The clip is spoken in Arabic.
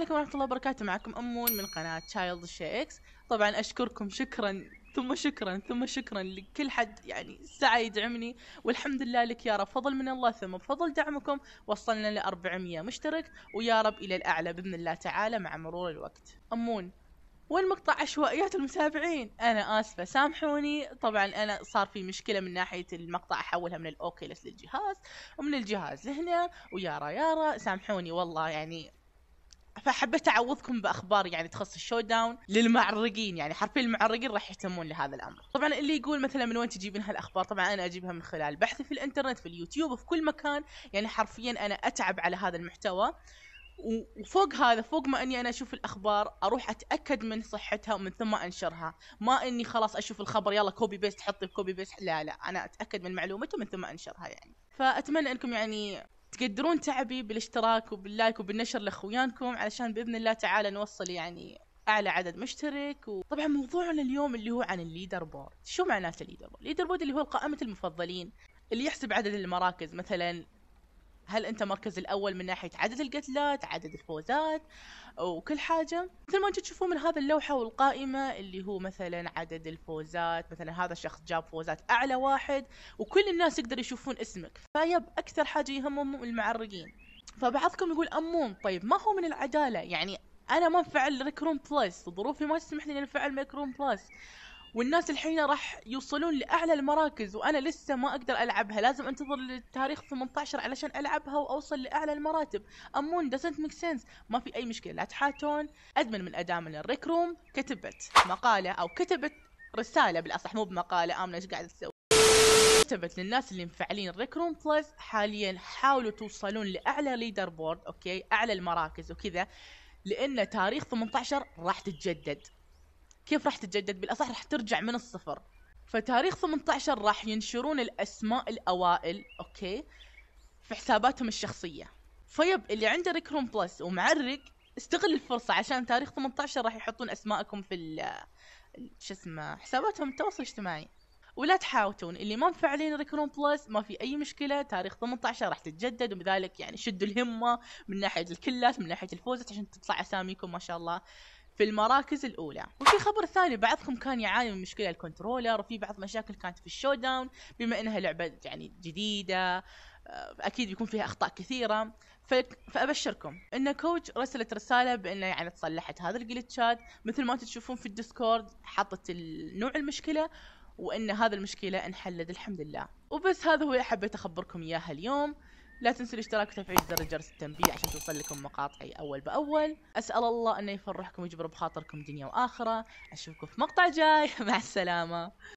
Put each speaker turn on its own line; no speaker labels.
عليكم ورحمة الله وبركاته معكم أمون من قناة تشايلد شيكس طبعا أشكركم شكرا ثم شكرا ثم شكرا لكل حد يعني سعى يدعمني والحمد لله لك يا رب فضل من الله ثم بفضل دعمكم وصلنا ل 400 مشترك ويا رب إلى الأعلى بإذن الله تعالى مع مرور الوقت أمون والمقطع عشوائيات المتابعين انا اسفه سامحوني طبعا انا صار في مشكله من ناحيه المقطع احولها من الاوكيلس للجهاز ومن الجهاز لهنا ويارا يارا سامحوني والله يعني فحبيت اعوضكم باخبار يعني تخص الشو داون للمعرقين يعني حرفيا المعرقين راح يهتمون لهذا الامر طبعا اللي يقول مثلا من وين تجيبين هالاخبار طبعا انا اجيبها من خلال بحثي في الانترنت في اليوتيوب في كل مكان يعني حرفيا انا اتعب على هذا المحتوى وفوق هذا فوق ما اني انا اشوف الاخبار اروح اتاكد من صحتها ومن ثم انشرها ما اني خلاص اشوف الخبر يلا كوبي بيست حطي كوبي بيست لا لا انا اتاكد من معلومته ومن ثم انشرها يعني فاتمنى انكم يعني تقدرون تعبي بالاشتراك وباللايك وبالنشر لاخويانكم علشان باذن الله تعالى نوصل يعني اعلى عدد مشترك وطبعا موضوعنا اليوم اللي هو عن الليدر بورد شو معناته الليدر بورد الليدر بورد اللي هو قائمه المفضلين اللي يحسب عدد المراكز مثلا هل انت مركز الاول من ناحيه عدد القتلات عدد الفوزات وكل حاجه مثل ما انتم تشوفون من هذا اللوحه والقائمه اللي هو مثلا عدد الفوزات مثلا هذا الشخص جاب فوزات اعلى واحد وكل الناس يقدر يشوفون اسمك فيب اكثر حاجه يهمهم المعرقين فبعضكم يقول امون طيب ما هو من العداله يعني انا ما انفعل ريكروم بلس ظروفي ما تسمح لي اني انفعل ريكرون بلس والناس الحين راح يوصلون لاعلى المراكز وانا لسه ما اقدر العبها لازم انتظر للتاريخ 18 علشان العبها واوصل لاعلى المراتب امون دزنت ميك سنس ما في اي مشكله لا تحاتون ادمن من ادام الريك روم كتبت مقاله او كتبت رساله بالاصح مو بمقاله امنه ايش قاعده تسوي كتبت للناس اللي مفعلين ريك روم بلس حاليا حاولوا توصلون لاعلى ليدر بورد اوكي اعلى المراكز وكذا لان تاريخ 18 راح تتجدد كيف راح تتجدد بالاصح راح ترجع من الصفر فتاريخ 18 راح ينشرون الاسماء الاوائل اوكي في حساباتهم الشخصيه فيب اللي عنده ريكروم بلس ومعرق استغل الفرصه عشان تاريخ 18 راح يحطون اسماءكم في ال شو اسمه حساباتهم التواصل الاجتماعي ولا تحاوتون اللي ما مفعلين ريكروم بلس ما في اي مشكله تاريخ 18 راح تتجدد وبذلك يعني شدوا الهمه من ناحيه الكلات من ناحيه الفوز عشان تطلع اساميكم ما شاء الله في المراكز الاولى وفي خبر ثاني بعضكم كان يعاني من مشكله الكنترولر وفي بعض مشاكل كانت في الشو داون بما انها لعبه يعني جديده آه، اكيد بيكون فيها اخطاء كثيره فابشركم ان كوتش رسلت رساله بانه يعني تصلحت هذا الجلتشات مثل ما تشوفون في الديسكورد حطت نوع المشكله وان هذا المشكله انحلت الحمد لله وبس هذا هو اللي حبيت اخبركم اياها اليوم لا تنسوا الاشتراك وتفعيل زر جرس التنبيه عشان توصلكم مقاطعي أول بأول أسأل الله أنه يفرحكم ويجبر بخاطركم دنيا وآخرة أشوفكم في مقطع جاي مع السلامة